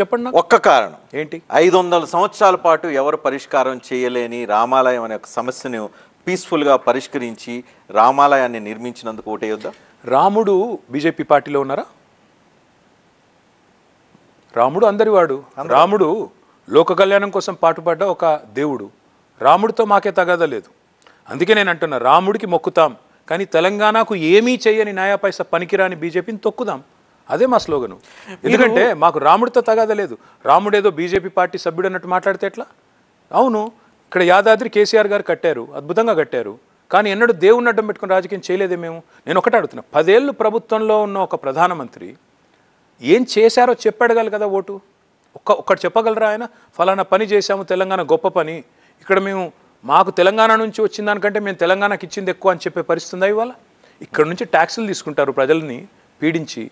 చెప్పండి ఒక్క కారణం ఏంటి ఐదు వందల సంవత్సరాల పాటు ఎవరు పరిష్కారం చేయలేని రామాలయం అనే ఒక సమస్యను పీస్ఫుల్గా పరిష్కరించి రామాలయాన్ని నిర్మించినందుకు ఒకటే యుద్ధం రాముడు బీజేపీ పార్టీలో ఉన్నారా రాముడు అందరివాడు రాముడు లోక కళ్యాణం కోసం పాటుపడ్డ ఒక దేవుడు రాముడితో మాకే తగదలేదు అందుకే నేను అంటున్నా రాముడికి మొక్కుతాం కానీ తెలంగాణకు ఏమీ చేయని న్యాయపైస పనికిరాని బీజేపీని తొక్కుదాం అదే మా స్లోగను ఎందుకంటే మాకు రాముడితో తగాద లేదు రాముడు ఏదో బీజేపీ పార్టీ సభ్యుడు అన్నట్టు మాట్లాడితే ఎట్లా అవును ఇక్కడ యాదాద్రి కేసీఆర్ గారు కట్టారు అద్భుతంగా కట్టారు కానీ ఎన్నడూ దేవుణ్ణి అడ్డం పెట్టుకుని రాజకీయం చేయలేదే మేము నేను ఒకటే అడుగుతున్నా పదేళ్ళు ప్రభుత్వంలో ఉన్న ఒక ప్రధానమంత్రి ఏం చేశారో చెప్పడగలరు కదా ఓటు ఒక్క ఒక్కటి చెప్పగలరా ఆయన ఫలానా పని చేశాము తెలంగాణ గొప్ప పని ఇక్కడ మేము మాకు తెలంగాణ నుంచి వచ్చిన దానికంటే మేము తెలంగాణకి ఇచ్చింది ఎక్కువ అని చెప్పే పరిస్థితి ఉందా ఇవాళ ఇక్కడ నుంచి ట్యాక్సులు తీసుకుంటారు ప్రజల్ని పీడించి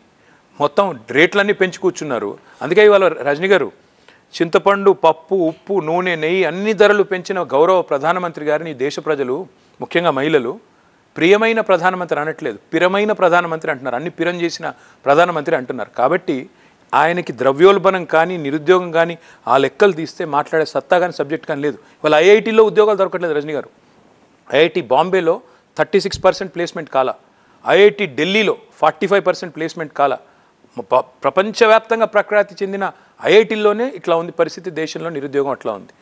మొత్తం రేట్లన్నీ పెంచి కూర్చున్నారు అందుకే ఇవాళ రజనీ గారు చింతపండు పప్పు ఉప్పు నూనె నెయ్యి అన్ని ధరలు పెంచిన గౌరవ ప్రధానమంత్రి గారిని దేశ ప్రజలు ముఖ్యంగా మహిళలు ప్రియమైన ప్రధానమంత్రి అనట్లేదు పిరమైన ప్రధానమంత్రి అంటున్నారు అన్ని పిరం చేసిన ప్రధానమంత్రి అంటున్నారు కాబట్టి ఆయనకి ద్రవ్యోల్బణం కానీ నిరుద్యోగం కానీ ఆ లెక్కలు తీస్తే మాట్లాడే సత్తా కానీ సబ్జెక్ట్ కానీ లేదు వాళ్ళ ఐఐటీలో ఉద్యోగాలు దొరకట్లేదు రజనీ గారు ఐఐటి బాంబేలో థర్టీ సిక్స్ పర్సెంట్ ప్లేస్మెంట్ కాల ఐఐటి ఢిల్లీలో ఫార్టీ ఫైవ్ పర్సెంట్ ప్లేస్మెంట్ కాలా ప్రపంచవ్యాప్తంగా ప్రఖ్యాతి చెందిన ఐఐటీల్లోనే ఇట్లా ఉంది పరిస్థితి దేశంలో నిరుద్యోగం అట్లా ఉంది